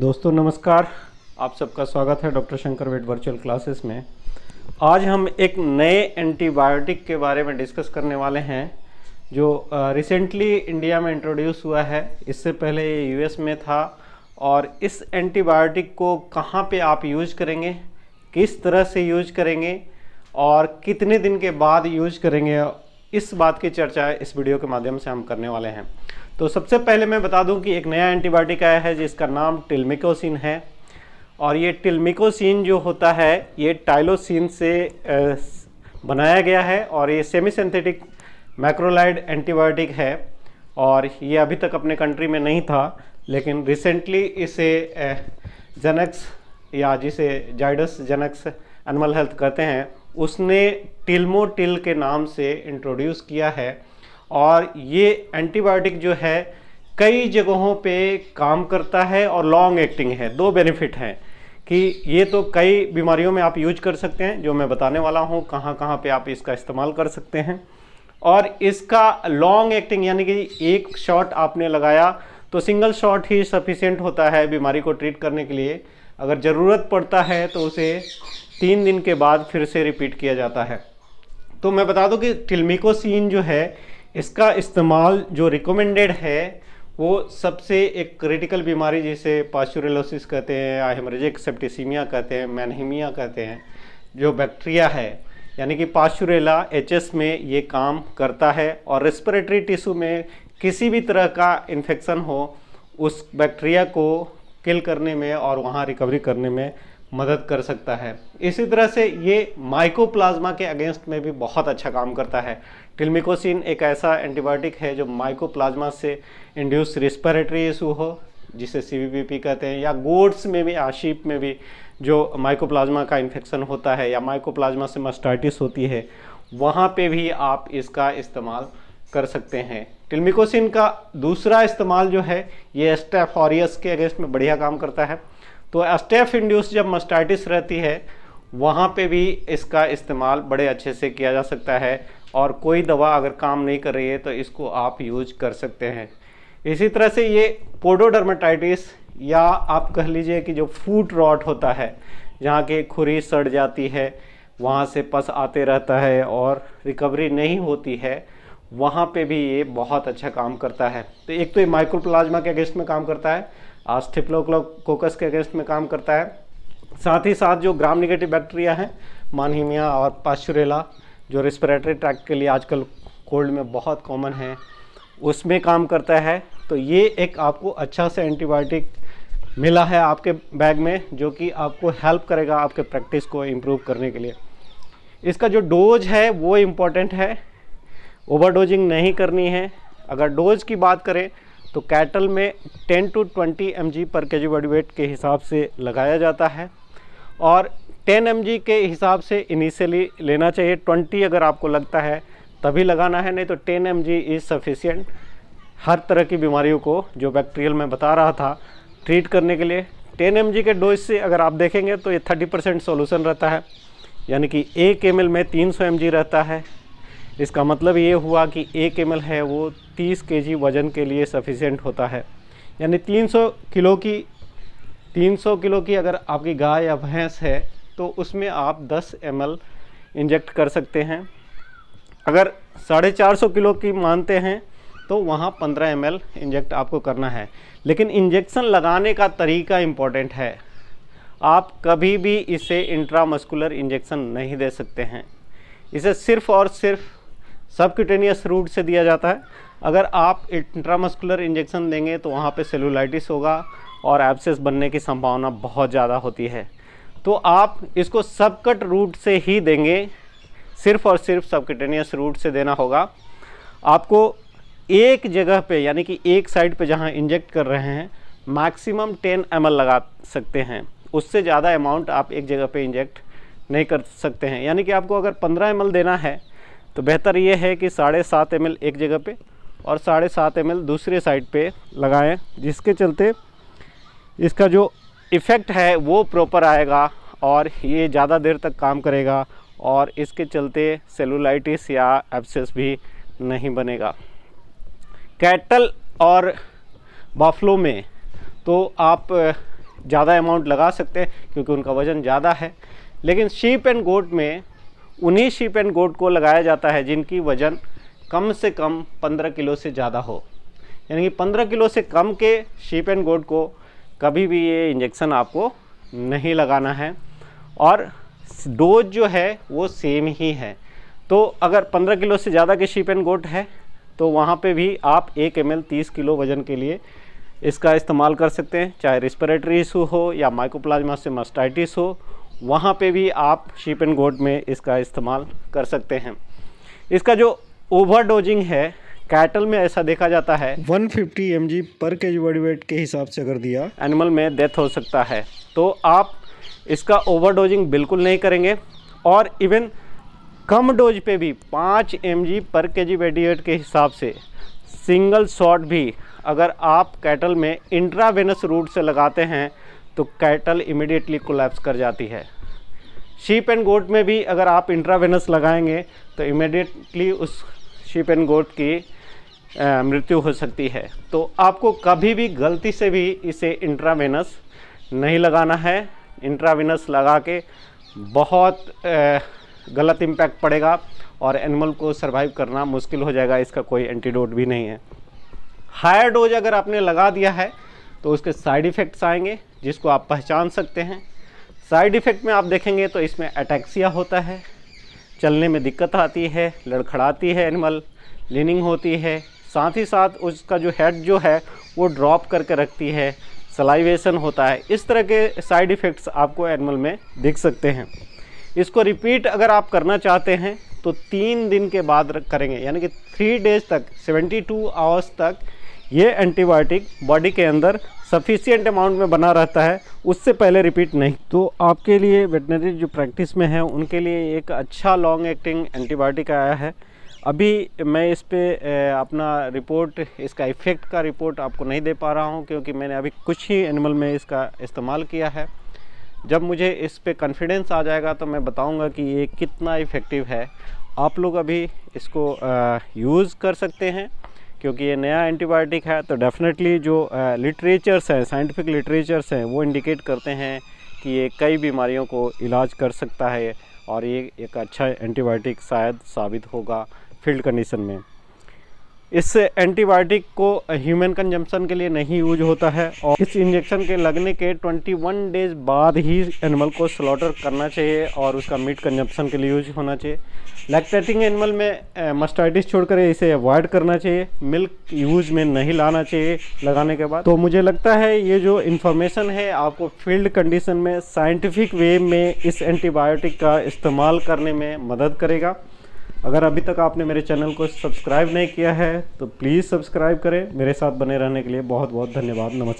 दोस्तों नमस्कार आप सबका स्वागत है doctor Shankar vet virtual classes में आज हम एक नए एंटीबायोटिक के बारे में डिस्कस करने वाले हैं जो रिसेंटली इंडिया में इंट्रोड्यूस हुआ है इससे पहले ये यूएस में था और इस एंटीबायोटिक को कहाँ पे आप यूज करेंगे किस तरह से यूज करेंगे और कितने दिन के बाद यूज करेंगे इस बात की चर्चा इस वीडियो के माध्यम से हम करने वाले हैं तो सबसे पहले मैं बता दूं कि एक नया एंटीबायोटिक आया है जिसका नाम टिल्मिकोसिन है और ये टिल्मिकोसिन जो होता है ये टाइलोसिन से बनाया गया है और ये सेमी सिंथेटिक मैक्रोलाइड एंटीबायोटिक है और ये अभी तक अपने कंट्री में नहीं था लेकिन रिसेंटली इसे जेनेक्स या जिसे जाइडस जेनेक्स एनिमल हेल्थ कहते हैं उसने टिल के नाम से इंट्रोड्यूस किया है और ये एंटीबायोटिक जो है कई जगहों पे काम करता है और लॉन्ग एक्टिंग है दो बेनिफिट हैं कि ये तो कई बीमारियों में आप यूज कर सकते हैं जो मैं बताने वाला हूँ कहाँ कहाँ पे आप इसका इस्तेमाल कर सकते हैं और इसका लॉन्ग एक्टिंग यानी कि एक शॉट आपने लगाया तो सिंगल शॉट ही सफिशेंट होता है बीमारी को ट्रीट करने के लिए अगर ज़रूरत पड़ता है तो उसे तीन दिन के बाद फिर से रिपीट किया जाता है तो मैं बता दूं कि टिल्मिकोसिन जो है इसका इस्तेमाल जो रिकमेंडेड है वो सबसे एक क्रिटिकल बीमारी जिसे पास्चुरलोसिस कहते हैं आमरजिक सेप्टिसीमिया कहते हैं मैनहीमिया कहते हैं जो बैक्टीरिया है यानी कि पास्चुरेला एच में ये काम करता है और रेस्पिरेटरी टिश्यू में किसी भी तरह का इन्फेक्शन हो उस बैक्टीरिया को किल करने में और वहाँ रिकवरी करने में मदद कर सकता है इसी तरह से ये माइकोप्लाज्मा के अगेंस्ट में भी बहुत अच्छा काम करता है टिल्मिकोसिन एक ऐसा एंटीबायोटिक है जो माइकोप्लाज्मा से इंड्यूस रिस्पेरेटरी इशू हो जिसे सी कहते हैं या गोड्स में भी आशीप में भी जो माइकोप्लाज्मा का इन्फेक्शन होता है या माइकोप्लाज्मा से मस्टाइटिस होती है वहाँ पे भी आप इसका इस्तेमाल कर सकते हैं टिल्मिकोसिन का दूसरा इस्तेमाल जो है ये एस्टेफ ऑरियस के अगेंस्ट में बढ़िया काम करता है तो एस्टेफ इंड्यूस जब मस्टाइटिस रहती है वहाँ पे भी इसका इस्तेमाल बड़े अच्छे से किया जा सकता है और कोई दवा अगर काम नहीं कर रही है तो इसको आप यूज कर सकते हैं इसी तरह से ये पोडोडर्माटाइटिस या आप कह लीजिए कि जो फूट रॉट होता है जहाँ की खुरी सड़ जाती है वहाँ से पस आते रहता है और रिकवरी नहीं होती है वहाँ पे भी ये बहुत अच्छा काम करता है तो एक तो ये माइक्रोप्लाज्मा के अगेंस्ट में काम करता है आस्थिप्लोकोकस के अगेंस्ट में काम करता है साथ ही साथ जो ग्राम निगेटिव बैक्टीरिया हैं मानहीमिया और पाश्चुरेला जो रेस्पिरेटरी ट्रैक्ट के लिए आजकल कोल्ड में बहुत कॉमन है उसमें काम करता है तो ये एक आपको अच्छा सा एंटीबायोटिक मिला है आपके बैग में जो कि आपको हेल्प करेगा आपके प्रैक्टिस को इम्प्रूव करने के लिए इसका जो डोज है वो इम्पॉर्टेंट है ओवरडोजिंग नहीं करनी है अगर डोज की बात करें तो कैटल में 10 टू 20 एम पर के जी बॉडी वेट के हिसाब से लगाया जाता है और 10 एम के हिसाब से इनिशियली लेना चाहिए 20 अगर आपको लगता है तभी लगाना है नहीं तो 10 एम इज़ सफिशियंट हर तरह की बीमारियों को जो बैक्टीरियल में बता रहा था ट्रीट करने के लिए 10 एम के डोज से अगर आप देखेंगे तो ये 30 परसेंट रहता है यानी कि एक एम में 300 सौ रहता है इसका मतलब ये हुआ कि एक एम है वो 30 के वज़न के लिए सफिशेंट होता है यानी 300 किलो की 300 किलो की अगर आपकी गाय या भैंस है तो उसमें आप 10 एम इंजेक्ट कर सकते हैं अगर साढ़े चार सौ किलो की मानते हैं तो वहाँ 15 एम इंजेक्ट आपको करना है लेकिन इंजेक्शन लगाने का तरीका इम्पॉर्टेंट है आप कभी भी इसे इंट्रामस्कुलर इंजेक्शन नहीं दे सकते हैं इसे सिर्फ़ और सिर्फ़ सबक्यूटेनियस रूट से दिया जाता है अगर आप इंट्रामस्कुलर इंजेक्शन देंगे तो वहाँ पे सेलुलाइटिस होगा और एब्सेस बनने की संभावना बहुत ज़्यादा होती है तो आप इसको सबकट रूट से ही देंगे सिर्फ और सिर्फ सबक्यूटेनियस रूट से देना होगा आपको एक जगह पे यानी कि एक साइड पे जहाँ इंजेक्ट कर रहे हैं मैक्सिमम 10 एम लगा सकते हैं उससे ज़्यादा अमाउंट आप एक जगह पे इंजेक्ट नहीं कर सकते हैं यानी कि आपको अगर 15 एम देना है तो बेहतर ये है कि साढ़े सात एम एक जगह पे और साढ़े सात एम दूसरे साइड पे लगाएं जिसके चलते इसका जो इफ़ेक्ट है वो प्रॉपर आएगा और ये ज़्यादा देर तक काम करेगा और इसके चलते सेलुलाइटिस या एब्सेस भी नहीं बनेगा कैटल और बाफलो में तो आप ज़्यादा अमाउंट लगा सकते हैं क्योंकि उनका वज़न ज़्यादा है लेकिन शीप एंड गोट में उन्हीं शीप एंड गोट को लगाया जाता है जिनकी वजन कम से कम 15 किलो से ज़्यादा हो यानी कि 15 किलो से कम के शीप एंड गोट को कभी भी ये इंजेक्शन आपको नहीं लगाना है और डोज जो है वो सेम ही है तो अगर 15 किलो से ज़्यादा के शीप एंड गोट है तो वहाँ पे भी आप एक एम एल किलो वज़न के लिए इसका इस्तेमाल कर सकते हैं चाहे रिस्परेटरी इशू हो या माइक्रोप्लाज्मा से मस्टाइटिस हो वहाँ पे भी आप शीप एंड गोट में इसका इस्तेमाल कर सकते हैं इसका जो ओवर डोजिंग है कैटल में ऐसा देखा जाता है 150 फिफ्टी एम जी पर के जी बॉडी वेट के हिसाब से अगर दिया एनिमल में डेथ हो सकता है तो आप इसका ओवर डोजिंग बिल्कुल नहीं करेंगे और इवन कम डोज पे भी 5 एम जी पर के जी बॉडी वेट के हिसाब से सिंगल शॉट भी अगर आप कैटल में इंट्रावेनस रूट से लगाते हैं तो कैटल इमिडिएटली कोलेप्स कर जाती है शीप एंड गोट में भी अगर आप इंट्रावेनस लगाएंगे तो इमिडिएटली उस शीप एंड गोट की मृत्यु हो सकती है तो आपको कभी भी गलती से भी इसे इंट्रावेनस नहीं लगाना है इंट्रावेनस लगा के बहुत गलत इम्पैक्ट पड़ेगा और एनिमल को सर्वाइव करना मुश्किल हो जाएगा इसका कोई एंटीडोट भी नहीं है हायर डोज अगर आपने लगा दिया है तो उसके साइड इफ़ेक्ट्स आएंगे जिसको आप पहचान सकते हैं साइड इफ़ेक्ट में आप देखेंगे तो इसमें अटैक्सिया होता है चलने में दिक्कत आती है लड़खड़ाती है एनिमल लिनिंग होती है साथ ही साथ उसका जो हेड जो है वो ड्रॉप करके रखती है सलाइवेशन होता है इस तरह के साइड इफ़ेक्ट्स आपको एनिमल में दिख सकते हैं इसको रिपीट अगर आप करना चाहते हैं तो तीन दिन के बाद करेंगे यानी कि थ्री डेज तक 72 टू आवर्स तक ये एंटीबायोटिक बॉडी के अंदर सफिशियंट अमाउंट में बना रहता है उससे पहले रिपीट नहीं तो आपके लिए वेटनरी जो प्रैक्टिस में है उनके लिए एक अच्छा लॉन्ग एक्टिंग एंटीबायोटिक आया है अभी मैं इस पर अपना रिपोर्ट इसका इफ़ेक्ट का रिपोर्ट आपको नहीं दे पा रहा हूँ क्योंकि मैंने अभी कुछ ही एनिमल में इसका इस्तेमाल किया है जब मुझे इस पर कॉन्फिडेंस आ जाएगा तो मैं बताऊँगा कि ये कितना इफ़ेक्टिव है आप लोग अभी इसको यूज़ कर सकते हैं क्योंकि ये नया एंटीबायोटिक है तो डेफिनेटली जो लिटरेचर्स हैं साइंटिफिक लिटरेचर्स हैं वो इंडिकेट करते हैं कि ये कई बीमारियों को इलाज कर सकता है और ये एक अच्छा एंटीबायोटिक शायद साबित होगा फील्ड कंडीशन में इससे एंटीबायोटिक को ह्यूमन कंजम्पशन के लिए नहीं यूज होता है और इस इंजेक्शन के लगने के 21 डेज बाद ही एनिमल को स्लॉटर करना चाहिए और उसका मीट कंजम्पशन के लिए यूज होना चाहिए लैक्टेटिंग एनिमल में मस्टाइटिस छोड़कर इसे अवॉइड करना चाहिए मिल्क यूज में नहीं लाना चाहिए लगाने के बाद तो मुझे लगता है ये जो इन्फॉर्मेशन है आपको फील्ड कंडीशन में साइंटिफिक वे में इस एंटीबायोटिक का इस्तेमाल करने में मदद करेगा अगर अभी तक आपने मेरे चैनल को सब्सक्राइब नहीं किया है तो प्लीज़ सब्सक्राइब करें मेरे साथ बने रहने के लिए बहुत बहुत धन्यवाद नमस्कार